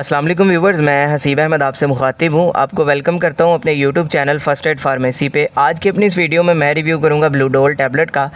Aslam viewers मैं हसीब अहमद आपसे मुखातिब हूँ आपको वेलकम करता हूँ अपने YouTube channel first aid pharmacy पे आज की अपनी इस वीडियो में मैं रिव्यू करूँगा ब्लूडोल टैबलेट का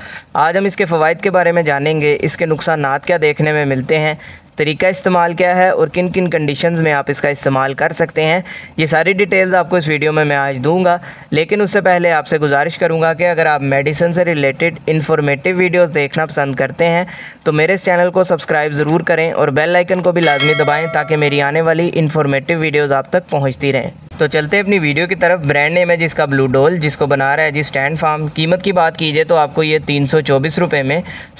आज हम इसके फ़वाद के बारे में जानेंगे इसके नुकसान क्या देखने में मिलते हैं तरीका इस्तेमाल क्या है और किन किन कंडीशंस में आप इसका इस्तेमाल कर सकते हैं ये सारी डिटेल्स आपको इस वीडियो में मैं आज दूंगा लेकिन उससे पहले आपसे गुजारिश करूंगा कि अगर आप मेडिसिन से रिलेटेड इन्फॉर्मेटिव वीडियोस देखना पसंद करते हैं तो मेरे इस चैनल को सब्सक्राइब ज़रूर करें और बेल आइकन को भी लाजमी दबाएँ ताकि मेरी आने वाली इन्फॉर्मेटिव वीडियोज़ आप तक पहुँचती रहें तो चलते अपनी वीडियो की तरफ ब्रांड नेम है जिसका ब्लू डोल जिसको बना रहा है जी स्टैंड फार्म कीमत की बात कीजिए तो आपको ये तीन सौ में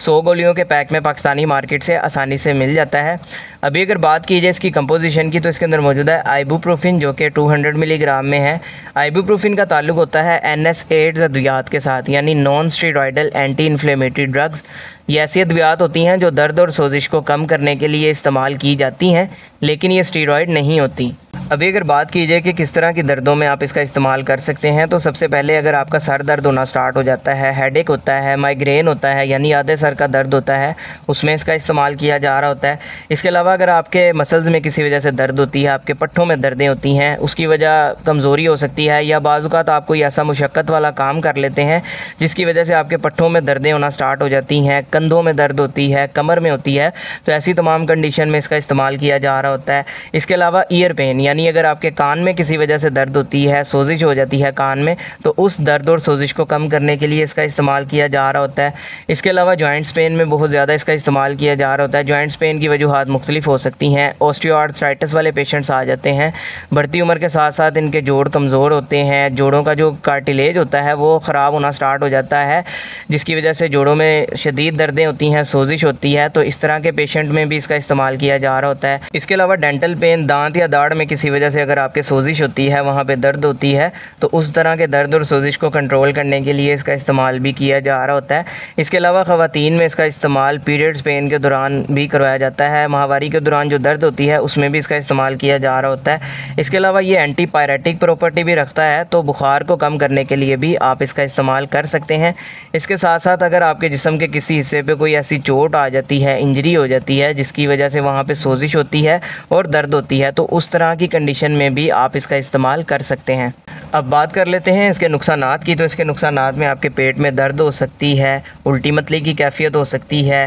सौ गोलियों के पैक में पाकिस्तानी मार्केट से आसानी से मिल जाता है अभी अगर बात की जाए इसकी कंपोजिशन की तो इसके अंदर मौजूद है आइबूप्रोफिन जो कि 200 मिलीग्राम में है आइबूप्रोफिन का ताल्लुक होता है एन एस एड्स अद्वियात के साथ यानी non steroidal anti inflammatory drugs ये ऐसी अद्वियात होती हैं जो दर्द और सोजिश को कम करने के लिए इस्तेमाल की जाती हैं लेकिन ये स्टेरॉयड नहीं होती अभी अगर बात की जाए कि किस तरह की दर्दों में आप इसका इस्तेमाल कर सकते हैं तो सबसे पहले अगर आपका सर दर्द होना स्टार्ट हो जाता है हेडेक होता है माइग्रेन होता है यानी आधे सर का दर्द होता है उसमें इसका इस्तेमाल किया जा रहा होता है इसके अलावा अगर आपके मसल्स में किसी वजह से दर्द होती है आपके पट्ठों में दर्दें होती हैं उसकी वजह कमज़ोरी हो सकती है या बाज़ात तो आप कोई ऐसा मुशक्क़त वाला काम कर लेते हैं जिसकी वजह से आपके पट्ठों में दर्दें होना स्टार्ट हो जाती हैं कंधों में दर्द होती है कमर में होती है तो ऐसी तमाम कंडीशन में इसका इस्तेमाल किया जा रहा होता है इसके अलावा ईयर पेन यानी अगर आपके कान में किसी वजह से दर्द होती है सोजिश हो जाती है कान में तो उस दर्द और सोजिश को कम करने के लिए इसका इस्तेमाल किया जा रहा होता है इसके अलावा जॉइंट्स पेन में बहुत ज़्यादा इसका इस्तेमाल किया जा रहा होता है जॉइंट्स पेन की वजूहत मुख्तलिफ तकलीफ़ हो सकती हैं ऑस्टियोआर्थराइटिस वाले पेशेंट्स आ जाते हैं बढ़ती उम्र के साथ साथ इनके जोड़ कमज़ोर होते हैं जोड़ों का जो कार्टिलेज होता है वो ख़राब होना स्टार्ट हो जाता है जिसकी वजह से जोड़ों में शदीद दर्दें होती हैं सोजिश होती है तो इस तरह के पेशेंट में भी इसका इस्तेमाल किया जा रहा होता है इसके अलावा डेंटल पेन दांत या दाढ़ में किसी वजह से अगर आपके सोजिश होती है वहाँ पर दर्द होती है तो उस तरह के दर्द और सोजिश को कंट्रोल करने के लिए इसका इस्तेमाल भी किया जा रहा होता है इसके अलावा ख़वान में इसका इस्तेमाल पीरियड्स पेन के दौरान भी करवाया जाता है महावारी बीमारी के दौरान जो दर्द होती है उसमें भी इसका इस्तेमाल किया जा रहा होता है इसके अलावा ये एंटी पायरेटिक प्रॉपर्टी भी रखता है तो बुखार को कम करने के लिए भी आप इसका इस्तेमाल कर सकते हैं इसके साथ साथ अगर आपके जिसम के किसी हिस्से पर कोई ऐसी चोट आ जाती है इंजरी हो जाती है जिसकी वजह से वहाँ पर सोजिश होती है और दर्द होती है तो उस तरह की कंडीशन में भी आप इसका इस्तेमाल कर सकते हैं अब बात कर लेते हैं इसके नुकसान की तो इसके नुकसान में आपके पेट में दर्द हो सकती है उल्टी मतली की कैफियत हो सकती है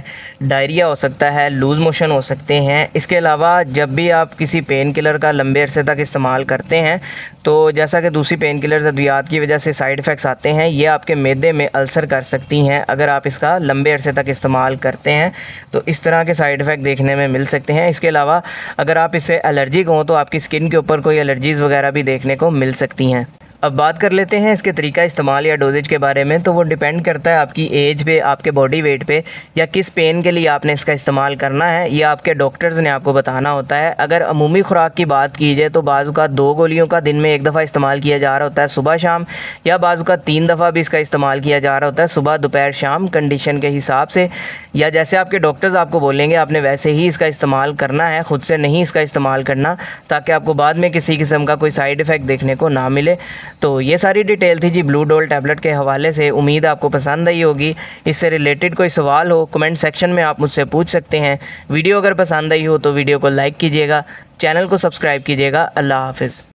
डायरिया हो सकता है लूज़ मोशन हो सकते हैं हैं इसके अलावा जब भी आप किसी पेन किलर का लंबे अरसे तक इस्तेमाल करते हैं तो जैसा कि दूसरी पेन किलर अद्वियात की वजह से साइड इफ़ेक्ट्स आते हैं ये आपके मैदे में अल्सर कर सकती हैं अगर आप इसका लंबे अरसे तक इस्तेमाल करते हैं तो इस तरह के साइड इफ़ेक्ट देखने में मिल सकते हैं इसके अलावा अगर आप इसे एलर्जिक हों तो आपकी स्किन के ऊपर कोई एलर्जीज़ वगैरह भी देखने को मिल सकती हैं अब बात कर लेते हैं इसके तरीका इस्तेमाल या डोजेज के बारे में तो वो डिपेंड करता है आपकी एज पे आपके बॉडी वेट पे या किस पेन के लिए आपने इसका इस्तेमाल करना है ये आपके डॉक्टर्स ने आपको बताना होता है अगर अमूमी खुराक की बात की जाए तो बाजू का दो गोलियों का दिन में एक दफ़ा इस्तेमाल किया जा रहा होता है सुबह शाम या बाजू का तीन दफ़ा भी इसका इस्तेमाल किया जा रहा होता है सुबह दोपहर शाम कंडीशन के हिसाब से या जैसे आपके डॉक्टर्स आपको बोलेंगे आपने वैसे ही इसका इस्तेमाल करना है ख़ुद से नहीं इसका इस्तेमाल करना ताकि आपको बाद में किसी किस्म का कोई साइड इफ़ेक्ट देखने को ना मिले तो ये सारी डिटेल थी जी ब्लू डोल टैबलेट के हवाले से उम्मीद आपको पसंद आई होगी इससे रिलेटेड कोई सवाल हो कमेंट सेक्शन में आप मुझसे पूछ सकते हैं वीडियो अगर पसंद आई हो तो वीडियो को लाइक कीजिएगा चैनल को सब्सक्राइब कीजिएगा अल्लाह हाफिज़